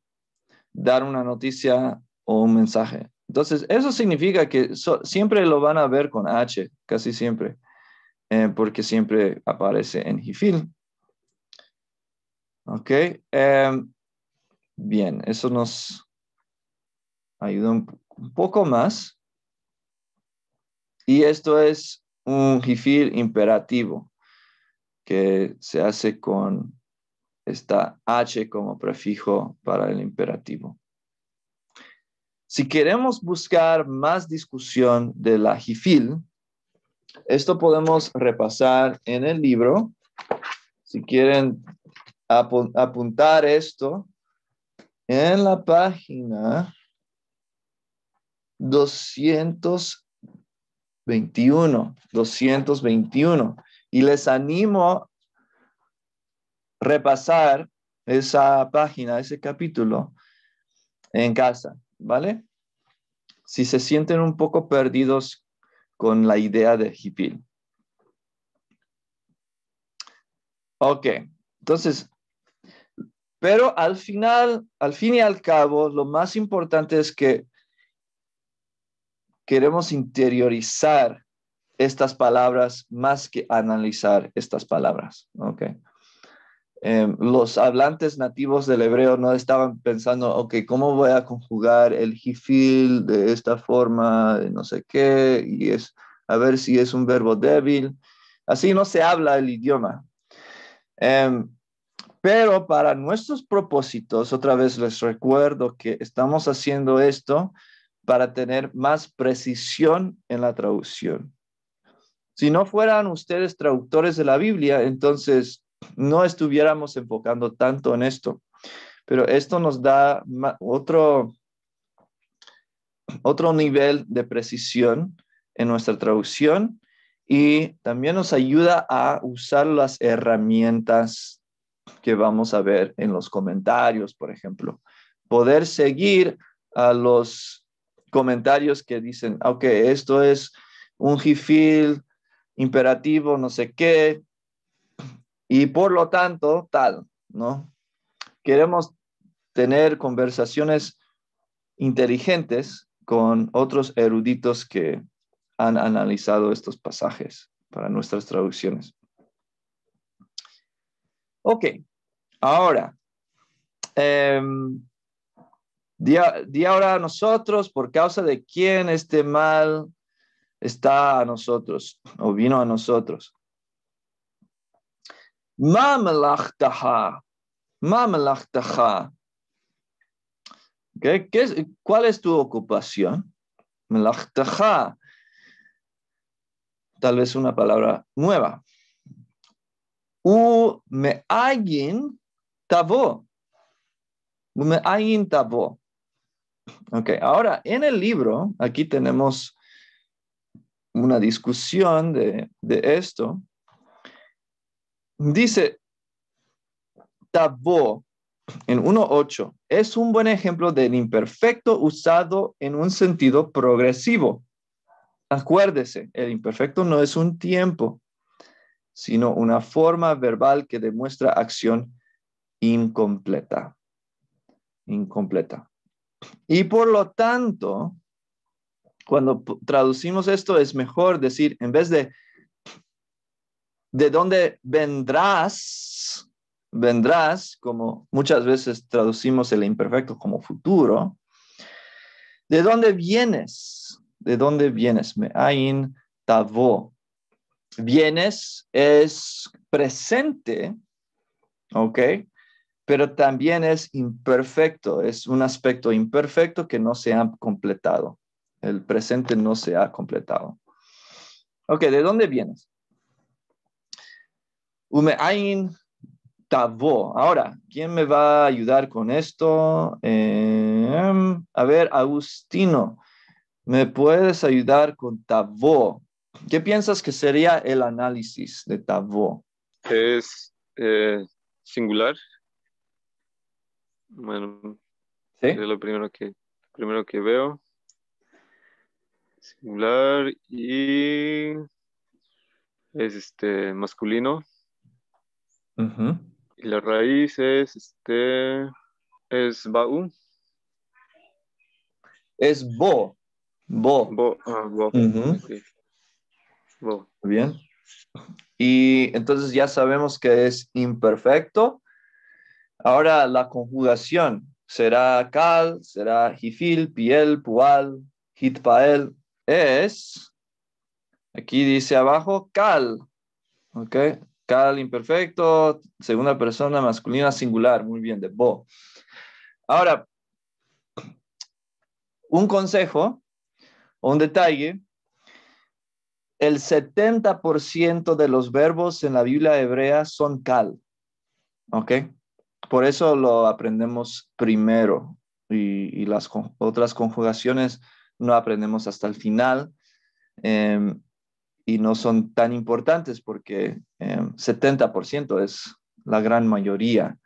dar una noticia o un mensaje. Entonces, eso significa que siempre lo van a ver con H, casi siempre, eh, porque siempre aparece en Hifil. Ok. Em, bien, eso nos ayuda un, poco más. Y esto es un jifil imperativo que se hace con esta H como prefijo para el imperativo. Si queremos buscar más discusión de la jifil, esto podemos repasar en el libro. Si quieren, apuntar esto en la página 221, 221. Y les animo a repasar esa página, ese capítulo en casa, ¿vale? Si se sienten un poco perdidos con la idea de hipil. Ok, entonces pero al final, al fin y al cabo, lo más importante es que queremos interiorizar estas palabras más que analizar estas palabras. Okay. Em, los hablantes nativos del hebreo no estaban pensando, ok, ¿cómo voy a conjugar el jifil de esta forma, no sé qué? Y es, a ver si es un verbo débil. Así no se habla el idioma. Eh, pero para nuestros propósitos, otra vez les recuerdo que estamos haciendo esto para tener más precisión en la traducción. Si no fueran ustedes traductores de la Biblia, entonces no estuviéramos enfocando tanto en esto. Pero esto nos da otro, otro nivel de precisión en nuestra traducción y también nos ayuda a usar las herramientas que vamos a ver en los comentarios, por ejemplo. Poder seguir a los comentarios que dicen, ah, ok, esto es un gifil imperativo, no sé qué, y por lo tanto, tal, ¿no? Queremos tener conversaciones inteligentes con otros eruditos que han analizado estos pasajes para nuestras traducciones. Ok, ahora, em, di, ahora a nosotros por causa de quién este mal está a nosotros o vino a nosotros. Mamalachtaha, ¿Cuál es tu ocupación? Tal vez una palabra nueva. U me ayin tavo. U me ayin tavo. Ok, ahora en el libro, aquí tenemos una discusión de, esto. Dice, tabó en 1.8 es un buen ejemplo del imperfecto usado en un sentido progresivo. Acuérdese, el imperfecto no es un tiempo, sino una forma verbal que demuestra acción incompleta. Incompleta. Y por lo tanto, cuando traducimos esto, es mejor decir, en vez de, ¿de dónde vendrás? Vendrás, como muchas veces traducimos el imperfecto como futuro. ¿De dónde vienes? ¿De dónde vienes? Me ain tavo. Vienes, es presente, ¿ok? Pero también es imperfecto, es un aspecto imperfecto que no se ha completado. El presente no se ha completado. Ok, ¿de dónde vienes? Umeain Tavo. Ahora, ¿quién me va a ayudar con esto? Em, a ver, Agustino, ¿me puedes ayudar con Tavo? ¿Qué piensas que sería el análisis de Tavó? Es eh, singular. Bueno, es lo primero que, primero que veo. Singular y es este masculino. Y la raíz es este es Baú. Es Bo. Bo. Bo, ah, Bien. Y entonces ya sabemos que es imperfecto. Ahora la conjugación será cal, será jifil, piel, pual, hitpael. Es, aquí dice abajo, cal. ¿Ok? Cal imperfecto, segunda persona masculina singular. Muy bien, de bo. Ahora, un consejo o un detalle el 70% de los verbos en la Biblia hebrea son cal. ¿Ok? Por eso lo aprendemos primero y, las otras conjugaciones no aprendemos hasta el final. Em, y no son tan importantes porque 70% em, es la gran mayoría.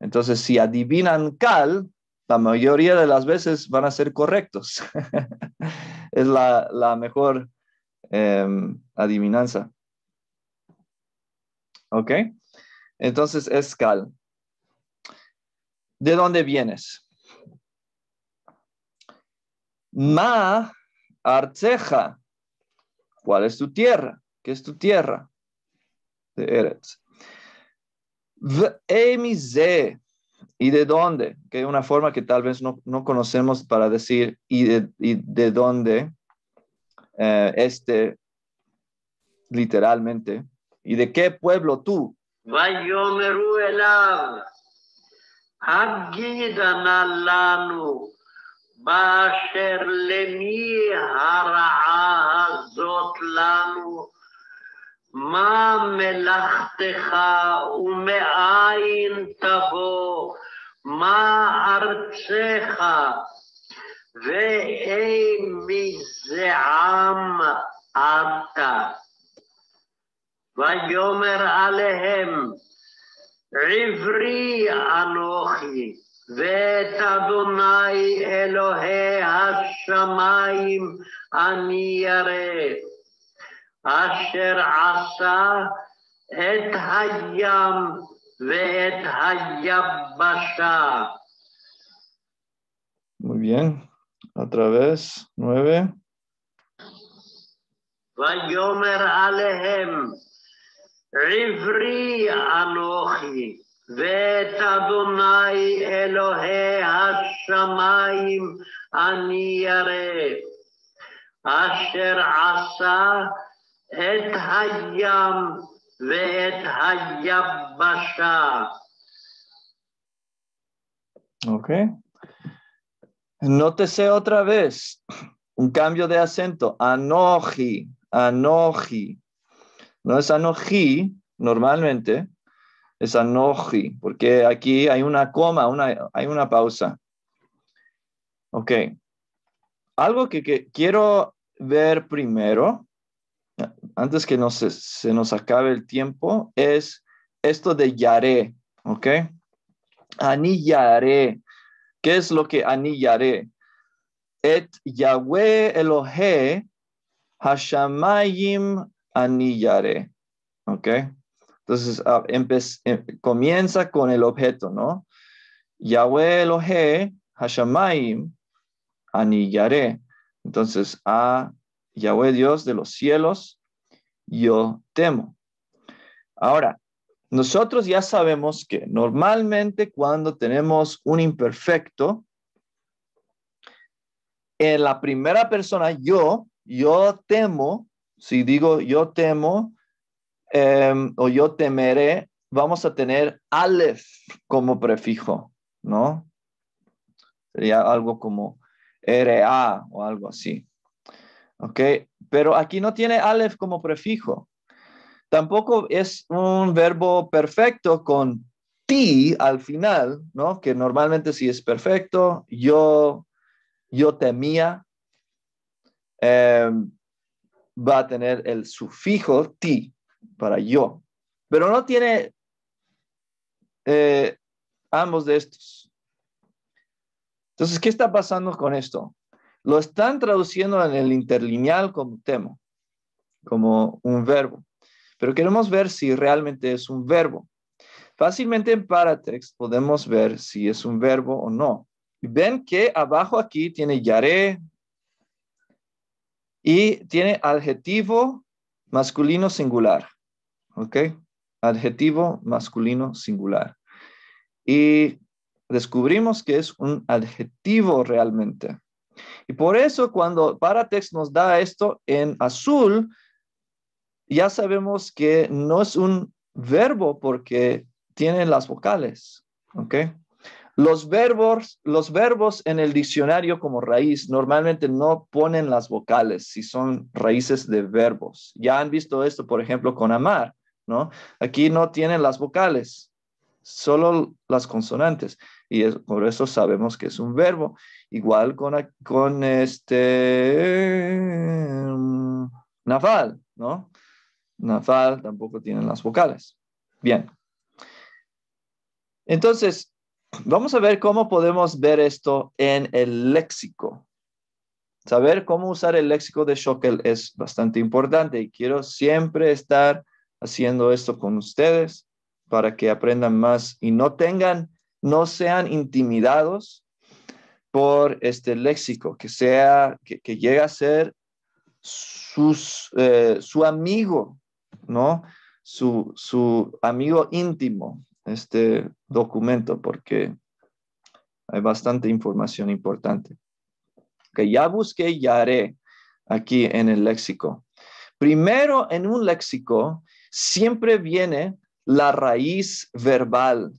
Entonces, si adivinan cal, la mayoría de las veces van a ser correctos. es la, la mejor Em, adivinanza. ¿Ok? Entonces es cal. ¿De dónde vienes? Ma Arceja. ¿Cuál es tu tierra? ¿Qué es tu tierra? De Eretz. E, ¿Y de dónde? Que hay una forma que tal vez no, conocemos para decir y de, y de dónde, eh, este literalmente y de qué pueblo tú va yo me ruela agi le mia ra ag dotlao ma melhtkha u ma in ואין מזה עם אתה. ויאמר עליהם, עברי אנוכי, ואת אדוני אלוהי השמיים אני ירא, אשר עשה את הים ואת היבשה. Muy bien, otra vez, nueve. Vayomer alehem, rivri anohi, vetadonai elohe hashamayim aniare, asher asa et hayam vet hayabasha. Okay. Nótese otra vez un cambio de acento. Anoji, anoji. No es anoji normalmente, es anoji, porque aquí hay una coma, hay una pausa. Ok. Algo que, quiero ver primero, antes que se, nos acabe el tiempo, es esto de yaré, ¿ok? Ani ¿Qué es lo que anillaré? Et Yahweh Elohe Hashamayim anillaré. ¿Ok? Entonces ah, eh, comienza con el objeto, ¿no? Yahweh Elohe Hashamayim anillaré. Entonces, a Yahweh Dios de los cielos, yo temo. Ahora, nosotros ya sabemos que normalmente cuando tenemos un imperfecto, en la primera persona, yo, yo temo, si digo yo temo em, o yo temeré, vamos a tener Aleph como prefijo, ¿no? Sería algo como RA o algo así. ¿Ok? Pero aquí no tiene Aleph como prefijo. Tampoco es un verbo perfecto con ti al final, ¿no? Que normalmente si es perfecto, yo, yo temía, em, va a tener el sufijo ti para yo, pero no tiene eh, ambos de estos. Entonces, ¿qué está pasando con esto? Lo están traduciendo en el interlineal como temo, como un verbo pero queremos ver si realmente es un verbo. Fácilmente en Paratext podemos ver si es un verbo o no. Ven que abajo aquí tiene yaré y tiene adjetivo masculino singular. ¿Ok? Adjetivo masculino singular. Y descubrimos que es un adjetivo realmente. Y por eso cuando Paratext nos da esto en azul, ya sabemos que no es un verbo porque tienen las vocales. ¿ok? Los, verbos, los verbos en el diccionario como raíz normalmente no ponen las vocales si son raíces de verbos. Ya han visto esto, por ejemplo, con amar. ¿no? Aquí no tienen las vocales, solo las consonantes. Y por eso sabemos que es un verbo. Igual con, con este mm, naval, ¿no? Nafal tampoco tienen las vocales. Bien. Entonces, vamos a ver cómo podemos ver esto en el léxico. Saber cómo usar el léxico de Schockel es bastante importante y quiero siempre estar haciendo esto con ustedes para que aprendan más y no tengan, no sean intimidados por este léxico, que sea, que, llegue a ser sus, eh, su amigo ¿no? Su, su amigo íntimo, este documento, porque hay bastante información importante. Que ya busqué, ya haré aquí en el léxico. Primero, en un léxico siempre viene la raíz verbal,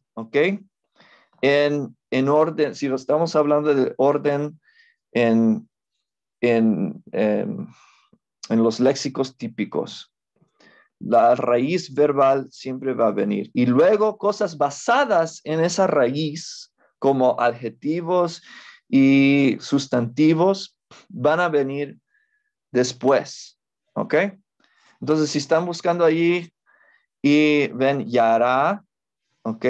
En, orden, si estamos hablando de orden en em, los léxicos típicos, la raíz verbal siempre va a venir. Y luego cosas basadas en esa raíz, como adjetivos y sustantivos, van a venir después. ¿Ok? Entonces, si están buscando allí y ven Yara, ¿ok?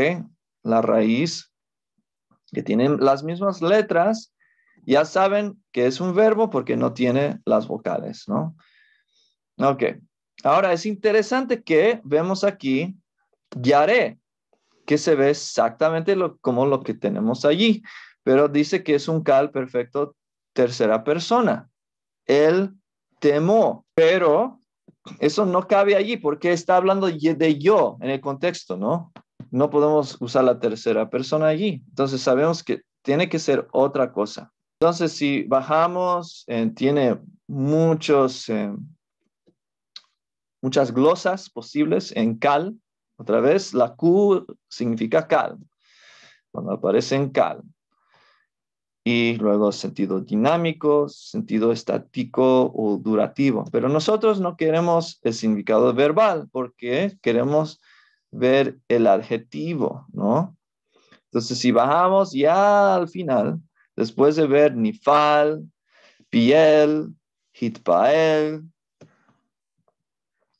La raíz, que tienen las mismas letras, ya saben que es un verbo porque no tiene las vocales, ¿no? Ok, Ahora es interesante que vemos aquí Yaré, que se ve exactamente como lo que tenemos allí, pero dice que es un cal perfecto tercera persona. Él temó, pero eso no cabe allí porque está hablando de yo en el contexto, ¿no? No podemos usar la tercera persona allí. Entonces sabemos que tiene que ser otra cosa. Entonces, si bajamos, eh, tiene muchos... Eh, muchas glosas posibles en cal. Otra vez, la Q significa cal, cuando aparece en cal. Y luego sentido dinámico, sentido estático o durativo. Pero nosotros no queremos el significado verbal porque queremos ver el adjetivo, ¿no? Entonces, si bajamos ya al final, después de ver nifal, piel, hitpael,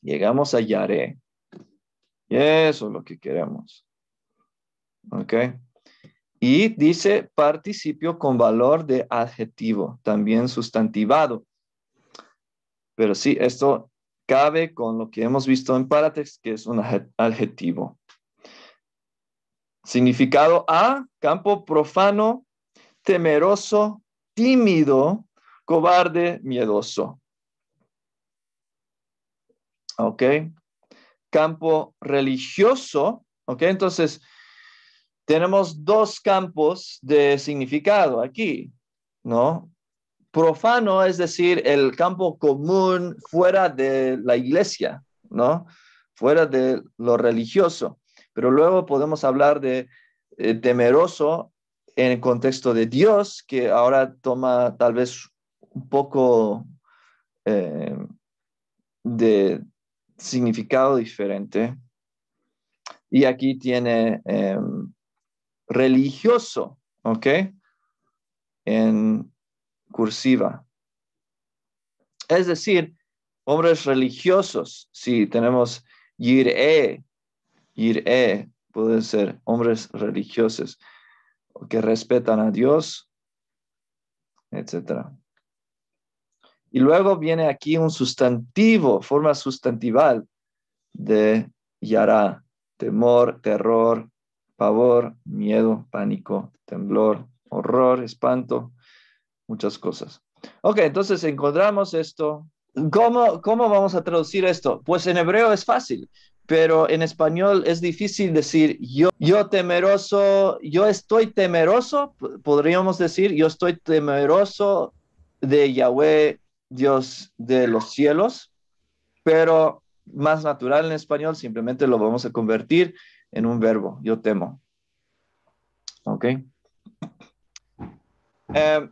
Llegamos a Yare. Y eso es lo que queremos. ¿Ok? Y dice participio con valor de adjetivo, también sustantivado. Pero sí, esto cabe con lo que hemos visto en Paratex, que es un adjetivo. Significado A, campo profano, temeroso, tímido, cobarde, miedoso. ¿ok? Campo religioso, ¿ok? Entonces, tenemos dos campos de significado aquí, ¿no? Profano, es decir, el campo común fuera de la iglesia, ¿no? Fuera de lo religioso. Pero luego podemos hablar de eh, temeroso en el contexto de Dios, que ahora toma tal vez un poco eh, de, significado diferente. Y aquí tiene em, religioso, ¿ok? En cursiva. Es decir, hombres religiosos, si sí, tenemos yir'e, yir'e, pueden ser hombres religiosos que respetan a Dios, etcétera. Y luego viene aquí un sustantivo, forma sustantival de Yara. temor, terror, pavor, miedo, pánico, temblor, horror, espanto, muchas cosas. Ok, entonces encontramos esto. ¿Cómo, ¿Cómo vamos a traducir esto? Pues en hebreo es fácil, pero en español es difícil decir yo, yo temeroso, yo estoy temeroso, podríamos decir, yo estoy temeroso de Yahweh Dios de los cielos, pero más natural en español, simplemente lo vamos a convertir en un verbo, yo temo. ¿Ok? Eh,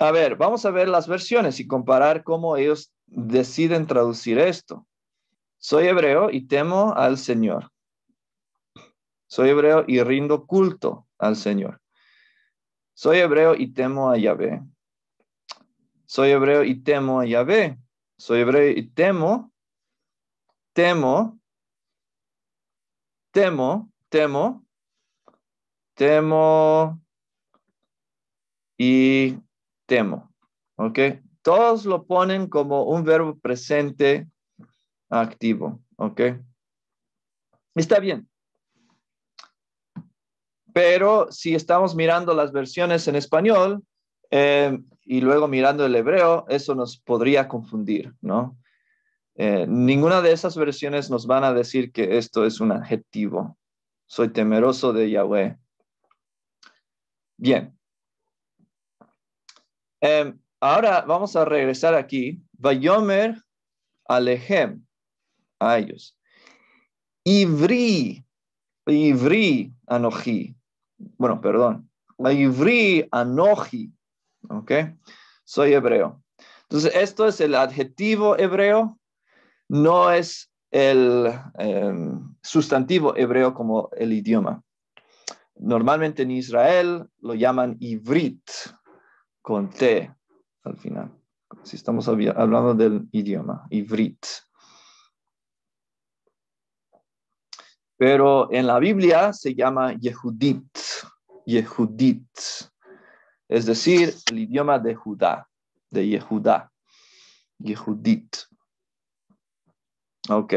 a ver, vamos a ver las versiones y comparar cómo ellos deciden traducir esto. Soy hebreo y temo al Señor. Soy hebreo y rindo culto al Señor. Soy hebreo y temo a Yahvé soy hebreo y temo a Yahvé. Soy hebreo y temo, temo, temo, temo, temo y temo. ¿Ok? Todos lo ponen como un verbo presente activo. ¿Ok? Está bien. Pero si estamos mirando las versiones en español, eh, y luego mirando el hebreo, eso nos podría confundir, ¿no? Eh, ninguna de esas versiones nos van a decir que esto es un adjetivo. Soy temeroso de Yahweh. Bien. Em, ahora vamos a regresar aquí. Vayomer Alejem a ellos. Ivri, Ivri Anoji. Bueno, perdón. Ivri Anoji. ¿ok? Soy hebreo. Entonces, esto es el adjetivo hebreo, no es el em, sustantivo hebreo como el idioma. Normalmente en Israel lo llaman ivrit, con T al final, si estamos hablando del idioma, ivrit. Pero en la Biblia se llama Yehudit, Yehudit es decir, el idioma de Judá, de Yehudá, Yehudit. Ok.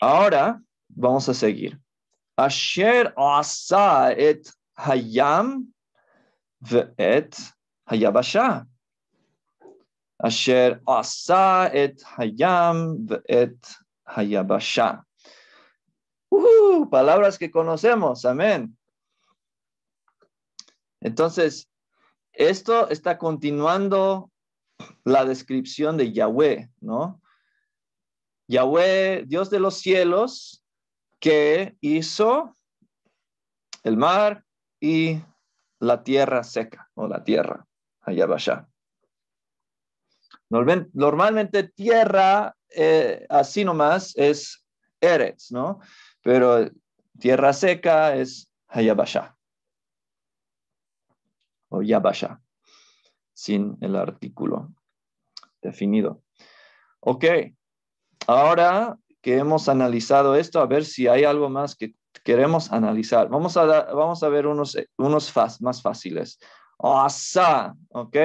Ahora vamos a seguir. Asher asa et hayam et hayabasha. Asher asa et hayam et hayabasha. Uh, palabras que conocemos, amén. Entonces, esto está continuando la descripción de Yahweh, ¿no? Yahweh, Dios de los cielos, que hizo el mar y la tierra seca o la tierra, allá Normalmente tierra, eh, así nomás, es Eretz, ¿no? Pero tierra seca es Hayabasha o vaya sin el artículo definido. Ok, ahora que hemos analizado esto, a ver si hay algo más que queremos analizar. Vamos a, vamos a ver unos, unos más fáciles. Asa, ok.